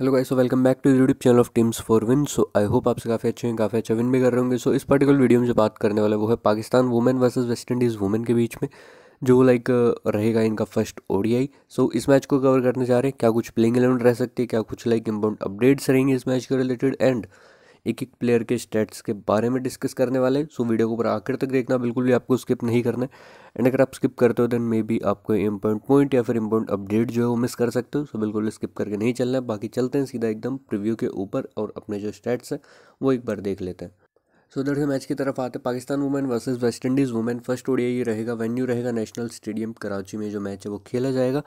hello guys so welcome back to YouTube channel of teams for win so I hope आपसे काफ़ी अच्छे हैं काफ़ी अच्छा विन भी कर रहे होंगे सो so, इस पर्टिकुलर वीडियो में जो बात करने वाला वो है Pakistan women versus West Indies women के बीच में जो लाइक रहेगा इनका फर्स्ट ओडीआई सो इस मैच को कवर करने जा रहे हैं क्या कुछ प्लेइंग एलेवन रह सकती है क्या कुछ लाइक इम्पोर्टेंट अपडेट्स रहेंगे इस मैच के रिलेटेड एंड एक एक प्लेयर के स्टेट्स के बारे में डिस्कस करने वाले हैं सो वीडियो को पर आखिर तक देखना बिल्कुल भी आपको स्किप नहीं करना है एंड अगर आप स्किप करते हो देन मे बी आपको इम्पोर्टेंट पॉइंट या फिर इम्पोर्टेंट अपडेट जो है वो मिस कर सकते हो सो बिल्कुल स्किप करके नहीं चलना है बाकी चलते हैं सीधा एकदम प्रिव्यू के ऊपर और अपने जो स्टेट्स हैं वो एक बार देख लेते हैं सो से मैच की तरफ आते Pakistan women versus West Indies women first ODI ही रहेगा वेन्यू रहेगा नेशनल स्टेडियम कराची में जो मैच है वो खेला जाएगा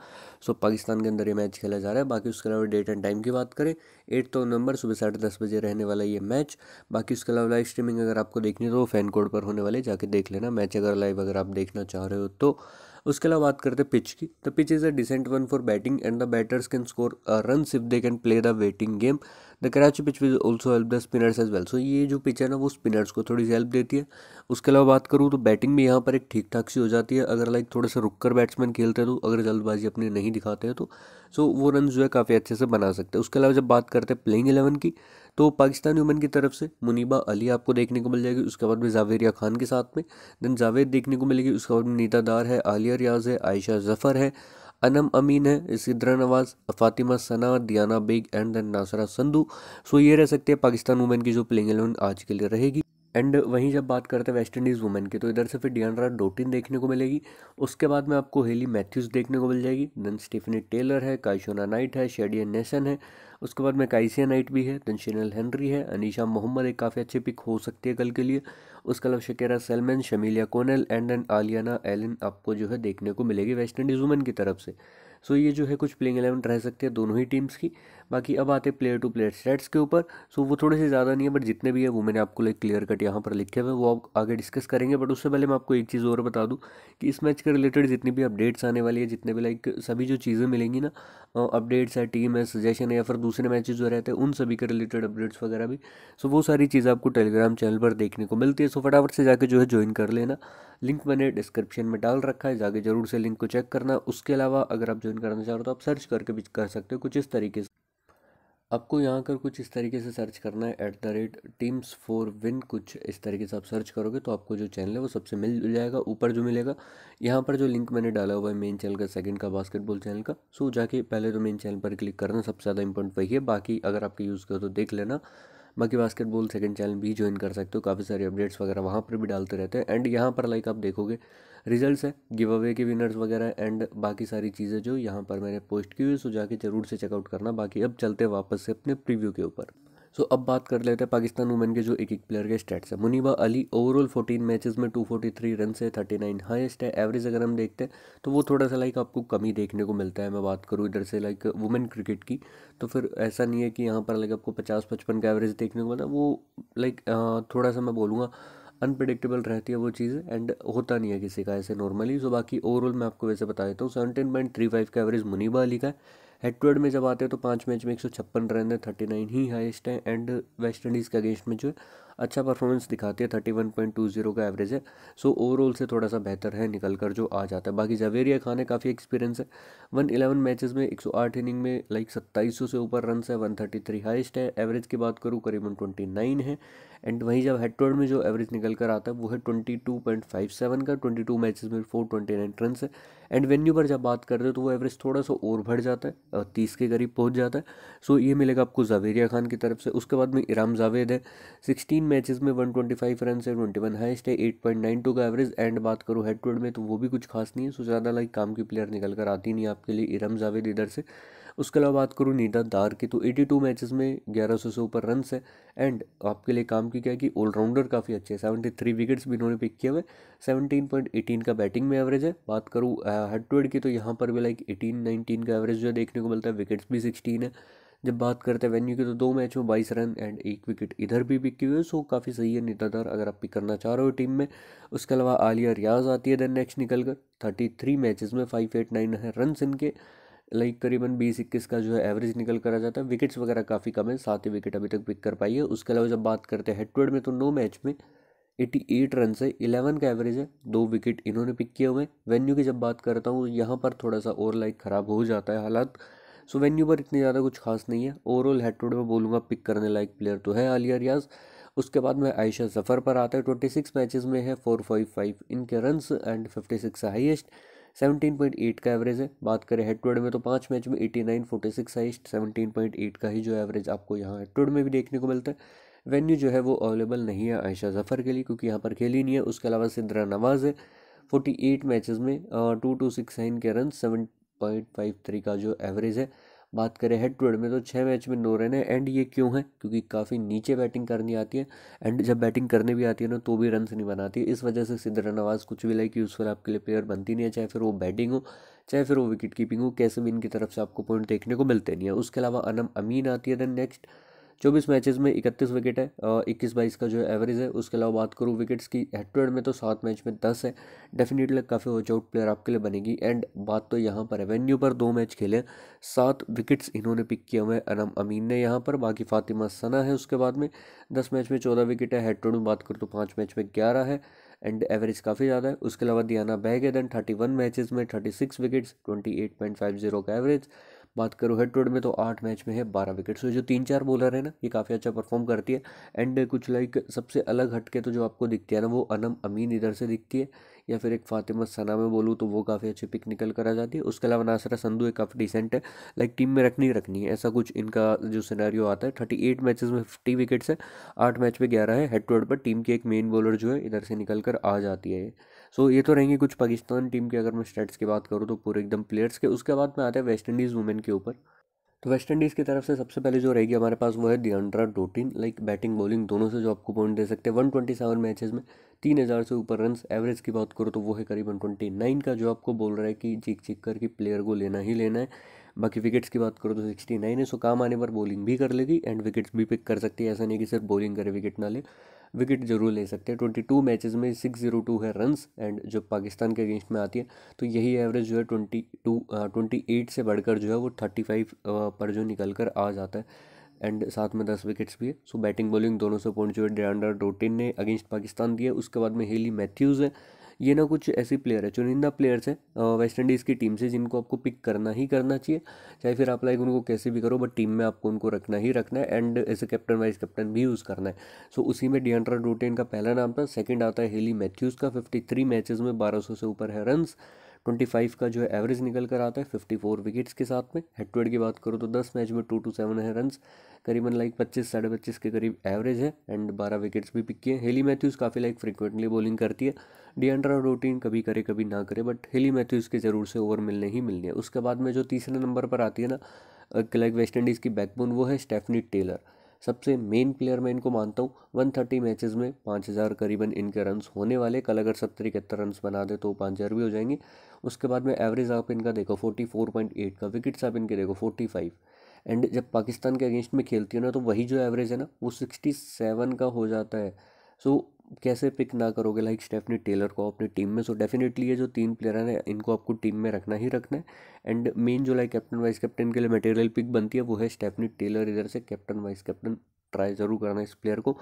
सो पाकिस्तान के अंदर ये मैच खेला जा रहा है बाकी उसके अलावा डेट एंड टाइम की बात करें एट तो नवंबर सुबह साढ़े दस बजे रहने वाला ये मैच बाकी उसके अलावा लाइव स्ट्रीमिंग अगर आपको देखनी है तो वो फैन कोड पर होने वाले जाके देख लेना मैच अगर लाइव अगर आप देखना चाह रहे हो तो उसके अलावा बात करते हैं पिच की the pitch is a decent one for batting and the batters can score run if they can play the waiting game the Karachi pitch will also help the spinners as well so ये जो pitch है ना वो spinners को थोड़ी सी help देती है उसके अलावा बात करूँ तो बैटिंग भी यहाँ पर एक ठीक ठाक सी हो जाती है अगर लाइक थोड़ा सा रुक कर बैट्समैन खेलते हैं तो अगर जल्दबाजी अपनी नहीं दिखाते हैं तो सो वो रन जो है काफ़ी अच्छे से बना सकते हैं उसके अलावा जब बात करते हैं प्लेइंग एलेवन की तो पाकिस्तान वुमेन की तरफ से मुनीबा अली आपको देखने को मिल जाएगी उसके बाद में जावेरिया खान के साथ में देन जावेद देखने को मिलेगी उसके बाद में नीता दार है आलिया रियाज है आयशा जफ़र है अनम अमीन है Sidra Nawaz Fatima Sana Diana Baig and then Nashra Sandhu so ये रह सकते हैं पाकिस्तान वुमेन की जो प्लेइंग एलेवन आज के लिए रहेगी एंड वहीं जब बात करते हैं वेस्ट इंडीज़ वुमेन की तो इधर से फिर डियंड्रा डोटिन देखने को मिलेगी उसके बाद में आपको हेली मैथ्यूज़ देखने को मिल जाएगी देन स्टीफनी टेलर है काइशोना नाइट है शेडियन नेसन है उसके बाद में काइसिया नाइट भी है देन शनल हेनरी है अनिशा मोहम्मद एक काफ़ी अच्छी पिक हो सकती है कल के लिए उसके अलावा Shakera Selman Shamilia Connell and एन आलियाना एलिन आपको जो है देखने को मिलेगी वेस्ट इंडीज़ वुमेन की तरफ से सो so, ये जो है कुछ प्लेइंग एलेवन रह सकती है दोनों ही टीम्स की बाकी अब आते प्लेयर टू प्लेयर स्टेट्स के ऊपर सो वो थोड़े से ज़्यादा नहीं है बट जितने भी है वो मैंने आपको लाइक क्लियर कट यहाँ पर लिखे हुए वो आप आगे डिस्कस करेंगे बट उससे पहले मैं आपको एक चीज़ और बता दूँ कि इस मैच के रिलेटेड जितनी भी अपडेट्स आने वाली है जितने भी लाइक सभी जो चीज़ें मिलेंगी ना अपडेट्स है टीम है सजेशन है या फिर दूसरे मैचेज जो रहते हैं उन सभी के रिलेटेड अपडेट्स वगैरह भी सो वो सारी चीज़ आपको टेलीग्राम चैनल पर देखने को मिलती है सो फटाफट से जाकर जो है ज्वाइन कर लेना लिंक मैंने डिस्क्रिप्शन में डाल रखा है जाके जरूर से लिंक को चेक करना उसके अलावा अगर आप ज्वाइन करना चाह रहे हो तो आप सर्च करके भी कर सकते हो कुछ इस तरीके से आपको यहाँ कर कुछ इस तरीके से सर्च करना है at the rate teams for win कुछ इस तरीके से आप सर्च करोगे तो आपको जो चैनल है वो सबसे मिल जाएगा ऊपर जो मिलेगा यहाँ पर जो लिंक मैंने डाला हुआ है मेन चैनल का सेकंड का बास्केटबॉल चैनल का सो जाके पहले तो मेन चैनल पर क्लिक करना सबसे ज़्यादा इंपॉर्टेंट वही है बाकी अगर आपके यूज़ करो तो देख लेना बाकी बास्केटबॉल सेकेंड चैनल भी ज्वाइन कर सकते हो काफ़ी सारे अपडेट्स वगैरह वहाँ पर भी डालते रहते हैं एंड यहाँ पर लाइक आप देखोगे रिजल्ट्स है गिव अवे के विनर्स वगैरह एंड बाकी सारी चीज़ें जो यहाँ पर मैंने पोस्ट की हुई सो जाके ज़रूर से चेकआउट करना बाकी अब चलते वापस से अपने प्रीव्यू के ऊपर सो so, अब बात कर लेते हैं पाकिस्तान वुमेन के जो एक एक प्लेयर के स्टेट्स है मुनीबा अली ओवरऑल 14 मैचेस में 243 रन से 39 हाईएस्ट है एवरेज अगर हम देखते हैं तो वो थोड़ा सा लाइक आपको कमी देखने को मिलता है मैं बात करूँ इधर से लाइक वुमेन क्रिकेट की तो फिर ऐसा नहीं है कि यहाँ पर लाइक आपको पचास पचपन का एवरेज देखने को मिलता वो लाइक थोड़ा सा मैं बोलूँगा अनप्रडिक्टेबल रहती है वो चीज़ एंड होता नहीं है किसी का ऐसे नॉर्मली सो बाकी ओवरऑल मैं आपको वैसे बता देता हूँ सेवनटीन पॉइंट थ्री फाइव का एवरेज मुनीबा अली का हेड टू हेड में जब आते हैं तो पाँच मैच में एक सौ छप्पन रन है थर्टी नाइन ही हाइस्ट है एंड वेस्ट इंडीज़ के अगेंस्ट में जो है अच्छा परफॉर्मेंस दिखाती है thirty one point two zero का एवरेज है सो so, ओवरऑल से थोड़ा सा बेहतर है निकल कर जो आ जाता है बाकी जवेरिया खान है काफ़ी एक्सपीरियंस है वन इलेवन मैचेज़ में एक सौ आठ इनिंग में लाइक सत्ताईस सौ से ऊपर रन है वन थर्टी थ्री हाइस्ट है एवरेज की बात करूँ करीबन ट्वेंटी नाइन है एंड वहीं जब हेड टू में जो एवरेज निकल कर आता है वो है twenty two point five seven का ट्वेंटी टू मैचेज में फोर ट्वेंटी नाइन रन है एंड वेन्यू पर जब बात करते हैं तो वो एवरेज थोड़ा सा और बढ़ जाता है तीस के करीब पहुँच जाता है सो ये मिलेगा आपको जावेरिया खान की तरफ से उसके बाद में इराम जावेद है सिक्सटीन मैचेज में वन ट्वेंटी फाइव रन है ट्वेंटी वन हाइस्ट है एट पॉइंट नाइन टू का एवरेज एंड बात करो हेड टू में तो वो भी कुछ खास नहीं है सो ज़्यादा लाइक काम की प्लेयर निकल कर आती नहीं आपके लिए इराम जावेद इधर से उसके अलावा बात करूँ निदा दार की तो 82 मैचेस में 1100 से ऊपर रन है एंड आपके लिए काम की क्या है कि ऑलराउंडर काफ़ी अच्छे हैं सेवेंटी थ्री विकेट्स भी इन्होंने पिक किए हुए सेवनटीन पॉइंट एटीन का बैटिंग में एवरेज है बात करूँ हेड टू हेड की तो यहाँ पर भी लाइक एटीन नाइनटीन का एवरेज जो है देखने को मिलता है विकेट्स भी सिक्सटीन है जब बात करते हैं वेन्यू की तो दो मैच में बाईस रन एंड एक विकेट इधर भी बिकी हुई है सो काफ़ी सही है नीता दार अगर आप पिक करना चाह रहे हो टीम में उसके अलावा आलिया रियाज आती है देन नेक्स्ट निकल कर थर्टी थ्री मैचेज में फाइव एट नाइन है रन इनके लाइक करीबन बीस इक्कीस का जो है एवरेज निकल कर आ जाता है विकेट्स वगैरह काफ़ी कम है सात ही विकेट अभी तक पिक कर पाई है उसके अलावा जब बात करते हैं हेड टू हेड में तो नो मैच में एटी एट रन से इलेवन का एवरेज है दो विकेट इन्होंने पिक किए हुए हैं वेन्यू की जब बात करता हूँ यहाँ पर थोड़ा सा और लाइक ख़राब हो जाता है हालात सो वेन्यू पर इतनी ज़्यादा कुछ खास नहीं है ओवरऑल हेड टू हेड में बोलूँगा पिक करने लायक प्लेयर तो है आलिया रियाज़ उसके बाद में आयशा जफ़र पर आता है ट्वेंटी सिक्स मैचेज़ में है फोर फाइव फाइव इनके runs and fifty six highest 17.8 का एवरेज है बात करें हेड टू में तो पाँच मैच में 89 सेवनटीन हाइस्ट एट का ही जो एवरेज आपको यहाँ हेड टू में भी देखने को मिलता है वेन्यू जो है वो अवेलेबल नहीं है आयशा जफ़र के लिए क्योंकि यहाँ पर खेली नहीं है उसके अलावा सिद्रा नवाज़ है फोर्टी एट मैचज़ में टू टू सिक्स नाइन के run seven point five three का जो एवरेज है बात करें हेड टू हेड में तो छः मैच में नौ रन है एंड ये क्यों है क्योंकि काफ़ी नीचे बैटिंग करनी आती है एंड जब बैटिंग करने भी आती है ना तो भी रन नहीं बनाती इस वजह से सिद्ध नवाज़ कुछ भी लाइक यूज़फुल आपके लिए प्लेयर बनती नहीं है चाहे फिर वो बैटिंग हो चाहे फिर वो विकेट कीपिंग हो कैसे भी इनकी तरफ से आपको पॉइंट देखने को मिलते नहीं है उसके अलावा अनम अमीन आती है देन नेक्स्ट चौबीस मैचेस में इकतीस विकेट है इक्कीस बाईस का जो एवरेज है उसके अलावा बात करूँ विकेट्स की हेड टू हेड में तो सात मैच में दस है डेफिनेटली काफ़ी वॉच आउट प्लेयर आपके लिए बनेगी एंड बात तो यहाँ पर है वेन्यू पर दो मैच खेले सात विकेट्स इन्होंने पिक किए हुए हैं अनम अमीन ने यहाँ पर बाकी फातिमा सना है उसके बाद में दस मैच में चौदह विकेट है हेड टू में बात करूँ तो पाँच मैच में ग्यारह है एंड एवरेज काफ़ी ज़्यादा है उसके अलावा Diana then thirty one matches में thirty six wickets twenty eight point five zero का एवरेज बात करो हेड टू हेड में तो आठ मैच में है बारह विकेट सो तो जो तीन चार बॉलर है ना ये काफ़ी अच्छा परफॉर्म करती है एंड कुछ लाइक सबसे अलग हटके तो जो आपको दिखती है ना वो अनम अमीन इधर से दिखती है या फिर एक फातिमा सना में बोलूँ तो वो काफ़ी अच्छी पिक निकल कर आ जाती है उसके अलावा नासरा संधू एक काफ़ी डिसेंट है लाइक टीम में रखनी रखनी है ऐसा कुछ इनका जो सिनेरियो आता है थर्टी एट मैचेज में फिफ्टी विकेट्स है आठ मैच में ग्यारह है हेड टू हेड पर टीम की एक मेन बॉलर जो है इधर से निकल कर आ जाती है सो ये तो रहेंगे कुछ पाकिस्तान टीम के अगर मैं स्टेट्स की बात करूँ तो पूरे एकदम प्लेयर्स के उसके बाद में आते हैं वेस्ट इंडीज़ वुमेन के ऊपर तो वेस्ट इंडीज़ की तरफ से सबसे पहले जो रहेगी हमारे पास वो है Deandra Dottin like batting bowling दोनों से जो आपको पॉइंट दे सकते हैं वन ट्वेंटी सेवन मैचेज़ में तीन हज़ार से ऊपर रन एवरेज की बात करो तो वो है करीबन ट्वेंटी नाइन का जो आपको बोल रहा है कि चिक चिक कर प्लेयर को लेना ही लेना है बाकी विकेट्स की बात करो तो सिक्सटी नाइन है सो काम आने पर बॉलिंग भी कर लेगी एंड विकेट्स भी पिक कर सकती है ऐसा नहीं कि सिर्फ बॉलिंग करे विकेट ना ले विकेट जरूर ले सकते हैं ट्वेंटी टू मैचेज़ में सिक्स जीरो टू है रनस एंड जो पाकिस्तान के अगेंस्ट में आती है तो यही एवरेज जो है ट्वेंटी टू ट्वेंटी एट से बढ़कर जो है वो थर्टी फाइव पर जो निकल कर आ जाता है एंड साथ में दस विकेट्स भी है सो बैटिंग बॉलिंग दोनों से पॉइंट जो है डेरांडर डोटिन ने अगेंस्ट पाकिस्तान दिया उसके बाद में हेली मैथ्यूज़ है ये ना कुछ ऐसी प्लेयर है चुनिंदा प्लेयर्स हैं वेस्ट इंडीज़ की टीम से जिनको आपको पिक करना ही करना चाहिए चाहे फिर आप लाइक उनको कैसे भी करो बट टीम में आपको उनको रखना ही रखना है and as a captain vice captain भी यूज़ करना है सो so, उसी में एंड्रा डोटेन का पहला नाम था सेकेंड आता है हेली मैथ्यूज़ का फिफ्टी थ्री मैचेज़ में बारह सौ से ऊपर है रनस ट्वेंटी फाइव का जो है एवरेज निकल कर आता है फिफ्टी फोर विकेट्स के साथ में हेड टू हेड की बात करो तो दस मैच में टू टू सेवन है रन करीबन लाइक पच्चीस साढ़े पच्चीस के करीब एवरेज है एंड बारह विकेट्स भी पिक किए हेली मैथ्यूज़ काफ़ी लाइक फ्रिक्वेंटली बॉलिंग करती है डियंड्रा रोटीन कभी करे कभी ना करे बट हेली मैथ्यूज़ के ज़रूर से ओवर मिलने ही मिलने हैं उसके बाद में जो तीसरे नंबर पर आती है ना लाइक वेस्ट इंडीज़ की बैकबोन वो है स्टेफनी टेलर सबसे मेन प्लेयर मैं इनको मानता हूँ वन थर्टी मैचेज़ में पाँच हज़ार करीबन इनके रन्स होने वाले कल अगर सत्तर इकहत्तर रन्स बना दे तो पाँच हज़ार भी हो जाएंगे उसके बाद में एवरेज आप इनका देखो फोर्टी फोर पॉइंट एट का विकेट्स आप इनके देखो फोर्टी फाइव एंड जब पाकिस्तान के अगेंस्ट में खेलती है ना तो वही जो एवरेज है ना वो सिक्सटी सेवन का हो जाता है सो so, कैसे पिक ना करोगे लाइक स्टेफनी टेलर को अपनी टीम में सो डेफिनेटली ये जो तीन प्लेयर हैं इनको आपको टीम में रखना ही रखना है एंड मेन जो लाइक कैप्टन वाइस कैप्टन के लिए मटेरियल पिक बनती है वो है स्टेफनी टेलर इधर से कैप्टन वाइस कैप्टन ट्राई ज़रूर करना इस प्लेयर को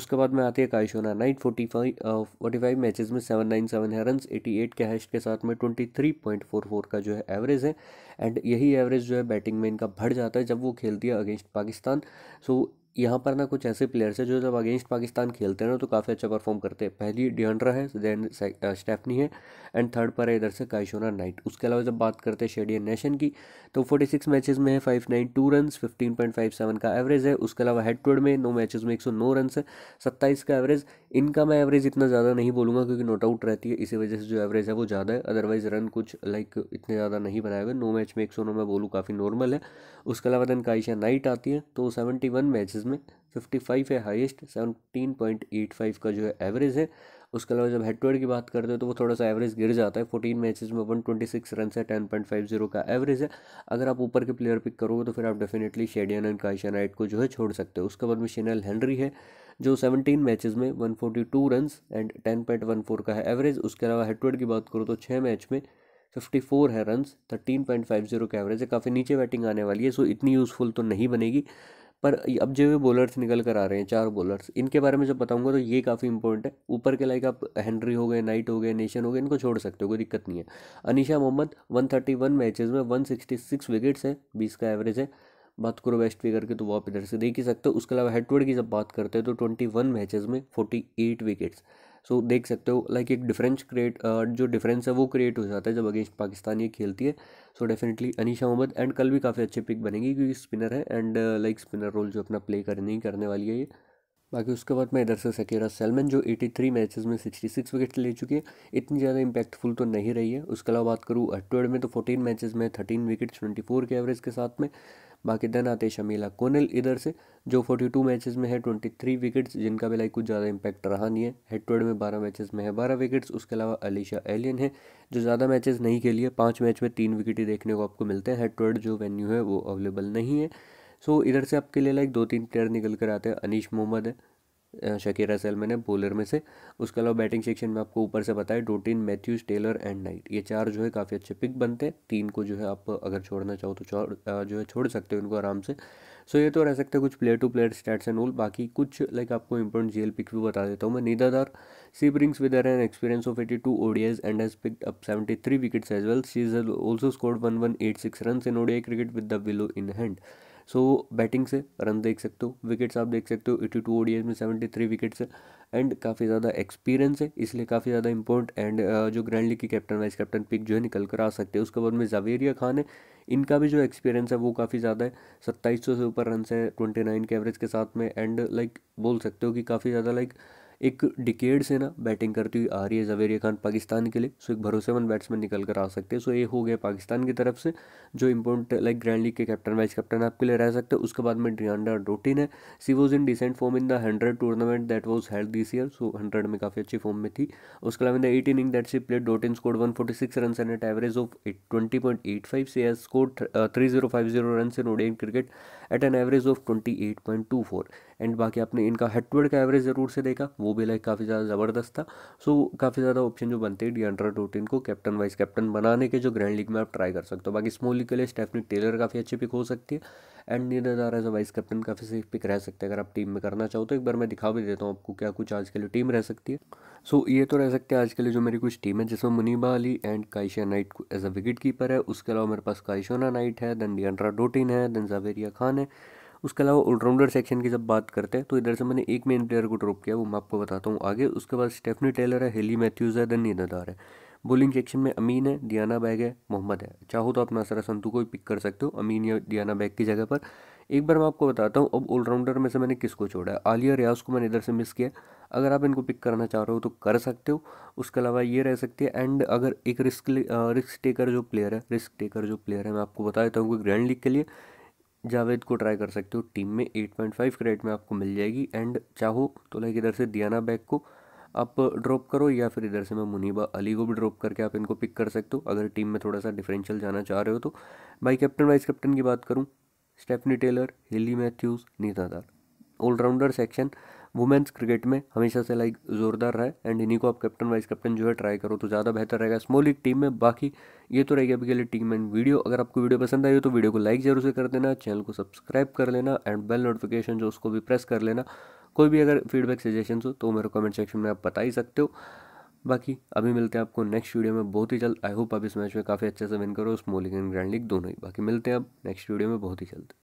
उसके बाद में आती है Kyshona Knight forty five forty five matches में सेवन नाइन सेवन है रन एटी एट के हैश के साथ में twenty three point four four का जो है एवरेज है एंड यही एवरेज जो है बैटिंग में इनका बढ़ जाता है जब वो खेलती है अगेंस्ट पाकिस्तान सो यहाँ पर ना कुछ ऐसे प्लेयर्स हैं जो जब अगेंस्ट पाकिस्तान खेलते हैं ना तो काफ़ी अच्छा परफॉर्म करते हैं पहली डियंड्रा है देन स्टेफनी है एंड थर्ड पर है इधर से काइशोना नाइट उसके अलावा जब बात करते हैं शेडियन नेशन की तो फोर्टी सिक्स मैचेज़ में है five nine two run fifteen point five seven का एवरेज है उसके अलावा हेड टूड में नौ मैचेज़ में एक सौ नौ रन है सत्ताईस का एवरेज इनका मैं एवरेज इतना ज़्यादा नहीं बोलूँगा क्योंकि नोट आउट रहती है इसी वजह से जो एवरेज है वो ज़्यादा है अदरवाइज रन कुछ लाइक इतने ज़्यादा नहीं बनाए हुए नौ मैच में एक सौ नौ मैं बोलूँ काफ़ी नॉर्मल है उसके अलावा देन काइशा नाइट आती है तो सेवेंटी वन मैचेज़ प्राइसेस में 55 है हाईएस्ट 17.85 का जो है एवरेज है उसके अलावा जब हेडवर्ड की बात करते हैं तो वो थोड़ा सा एवरेज गिर जाता है 14 मैचेस में ट्वेंटी सिक्स रन है 10.50 का एवरेज है अगर आप ऊपर के प्लेयर पिक करोगे तो फिर आप definitely Chedean and Kycia Knight को जो है छोड़ सकते हो उसके बाद में शिनल हेनरी है जो 17 मैचेस में 142 रन एंड 10.14 का है एवरेज उसके अलावा हेडवर्ड की बात करो तो छः मैच में 54 है फाइव 13.50 का एवरेज है काफ़ी नीचे बैटिंग आने वाली है सो इतनी यूज़फुल तो नहीं बनेगी पर अब जो भी बॉलर्स निकल कर आ रहे हैं चार बॉलर्स इनके बारे में जब बताऊंगा तो ये काफ़ी इंपॉर्टेंट है ऊपर के लाइक आप हेनरी हो गए नाइट हो गए नेशन हो गए इनको छोड़ सकते हो कोई दिक्कत नहीं है अनिशा मोहम्मद 131 मैचेज़ में सिक्स विकेट्स है बीस का एवरेज है बात करो वेस्ट पे करके तो वो आप इधर से देख ही सकते हो उसके अलावा हेडवर्ड की जब बात करते हैं तो ट्वेंटी वन मैचेज़ में forty eight wickets so so, देख सकते हो लाइक एक डिफरेंस क्रिएट जो डिफरेंस है वो क्रिएट हो जाता है जब अगेंस्ट पाकिस्तान ये खेलती है so definitely Anisa Mohammed and कल भी काफ़ी अच्छे पिक बनेगी क्योंकि स्पिनर है एंड लाइक स्पिनर रोल जो अपना प्ले करने ही करने वाली है ये बाकी उसके बाद मैं इधर से सकेरा सेलमन जो 83 मैचेस में 66 विकेट ले चुकी हैं इतनी ज़्यादा इंपैक्टफुल तो नहीं रही है उसके अलावा बात करूँ अट्टोड में तो 14 मैचेस में 13 विकेट 24 के एवरेज के साथ में बाकी देन आते हैं शमीला कोनिल इधर से जो 42 मैचेस में है 23 विकेट्स जिनका भी लाइक कुछ ज़्यादा इम्पैक्ट रहा नहीं है हेड टू हेड में 12 मैचेस में है 12 विकेट्स उसके अलावा अलीशा एलियन है जो ज़्यादा मैचेस नहीं खेली है पाँच मैच में तीन विकेट ही देखने को आपको मिलते हैं हेड टू हेड जो वेन्यू है वो अवेलेबल नहीं है सो इधर से आपके लिए लाइक दो तीन प्लेयर निकल कर आते हैं अनिश मोहम्मद है शकीर असलमैन है बॉलर में से उसके अलावा बैटिंग सेक्शन में आपको ऊपर से बताया Dottin Matthews Taylor and Knight ये चार जो है काफ़ी अच्छे पिक बनते हैं तीन को जो है आप अगर छोड़ना चाहो तो छोड़ जो है छोड़ सकते हो उनको आराम से सो ये तो रह सकते हैं कुछ player to player stats and all बाकी कुछ लाइक आपको इंपॉर्टेंट जी पिक भी बता देता हूँ मैं नीदादार सी brings with an experience of eighty two ओडियाज and has pick up seventy three wickets as well C is also scored one one eight six run in Odia cricket with the willow in hand so so, batting से run देख सकते हो wickets आप देख सकते हो eighty two ODS में seventy three wickets and काफ़ी ज़्यादा एक्सपीरियंस है इसलिए काफ़ी ज़्यादा इंपॉर्ट एंड uh, जो ग्रैंड लीग की कैप्टन वाइस कैप्टन पिक जो है निकल कर आ सकते हैं उसके बाद में जावेरिया खान है इनका भी जो एक्सपीरियंस है वो काफ़ी ज़्यादा है सत्ताईस सौ से ऊपर रन है ट्वेंटी नाइन के एवरेज के साथ में एंड लाइक बोल सकते हो कि काफ़ी ज़्यादा लाइक एक डिकेड से ना बैटिंग करती हुई आ रही है जवेरिया खान पाकिस्तान के लिए सो एक भरोसेमंद बैट्समैन निकल कर आ सकते हैं सो ये हो गया पाकिस्तान की तरफ से जो इम्पोर्ट लाइक ग्रैंड लीग के कैप्टन वाइस कैप्टन आपके लिए रह सकते हैं उसके बाद में ड्रियांडा डोटिन है she was in decent form in the hundred tournament that was held this year so hundred में काफ़ी अच्छी फॉर्म में थी उसके अलावा in the eight inning that she played Dottin score one forty six run and at average of twenty point eight five she score three zero five zero run in ODI cricket at an average of twenty eight point two four and बाकी आपने इनका हेटवर्ड का average ज़रूर से देखा वो भी like काफ़ी ज़्यादा ज़बरदस्त था सो so, काफ़ी ज़्यादा ऑप्शन जो बनते हैं डी अंडर डोटिन को कैप्टन वाइस कैप्टन बनाने के जो ग्रैंड लीग में आप ट्राई कर सकते हो बाकी स्मॉल लीग के लिए स्टेफनी टेलर काफ़ी अच्छी पिक हो सकती है एंड नीरज Dar as a vice captain काफ़ी सेफ पिक रह सकते हैं अगर आप टीम में करना चाहो तो एक बार मैं दिखा भी देता हूँ आपको क्या कुछ आज के लिए टीम रह सकती है सो so, ये तो रह सकते हैं आज के लिए जो मेरी कुछ टीम है जिसमें Muneeba Ali and Kycia Knight as a wicket keeper है उसके अलावा मेरे पास काइशोना नाइट है देन डी अंड्रा डोटिन है देन जावेरिया खान है मैंने उसके अलावा ऑलराउंडर सेक्शन की जब बात करते हैं तो इधर से मैंने एक मेन प्लेयर को ड्रॉप किया वो मैं आपको बताता हूँ आगे उसके बाद स्टेफनी टेलर है हेली मैथ्यूज़ है दन निदार है बॉलिंग सेक्शन में अमीन है दियाना बैग है मोहम्मद है चाहो तो आप नासरा संतु को ही पिक कर सकते हो अमीन या दियाना बैग की जगह पर एक बार मैं आपको बताता हूँ अब ऑलराउंडर में से मैंने किसको छोड़ा है आलिया रियाज को मैंने इधर से मिस किया अगर आप इनको पिक करना चाह रहे हो तो कर सकते हो उसके अलावा ये रह सकती है एंड अगर एक रिस्क रिस्क टेकर जो प्लेयर है रिस्क टेकर जो प्लेयर है मैं आपको बता देता हूँ कि ग्रैंड लीग के लिए जावेद को ट्राई कर सकते हो टीम में 8.5 क्रेडिट में आपको मिल जाएगी एंड चाहो तो लाइक इधर से दियाना बैग को आप ड्रॉप करो या फिर इधर से मैं मुनीबा अली को भी ड्रॉप करके आप इनको पिक कर सकते हो अगर टीम में थोड़ा सा डिफरेंशियल जाना चाह रहे हो तो भाई कैप्टन वाइस कैप्टन की बात करूँ Stephanie Taylor Hayley Matthews Nida Dar allrounder section women's cricket में हमेशा से लाइक जोरदार रहा है एंड इन्हीं को आप कैप्टन वाइस कैप्टन जो है ट्राई करो तो ज़्यादा बेहतर रहेगा स्मॉल लीग टीम में बाकी ये तो रहेगी अभी के लिए टीम एंड वीडियो अगर आपको वीडियो पसंद आई हो तो वीडियो को लाइक जरूर से कर देना चैनल को सब्सक्राइब कर लेना एंड बेल नोटिफिकेशन जो उसको भी प्रेस कर लेना कोई भी अगर फीडबैक सजेशन हो तो मेरे कमेंट सेक्शन में आप बता ही सकते हो बाकी अभी मिलते हैं आपको नेक्स्ट वीडियो में बहुत ही जल्द आई होप आप इस मैच में काफ़ी अच्छे से विन करो small league and grand league दोनों ही बाकी मिलते हैं आप नेक्स्ट वीडियो में बहुत ही जल्द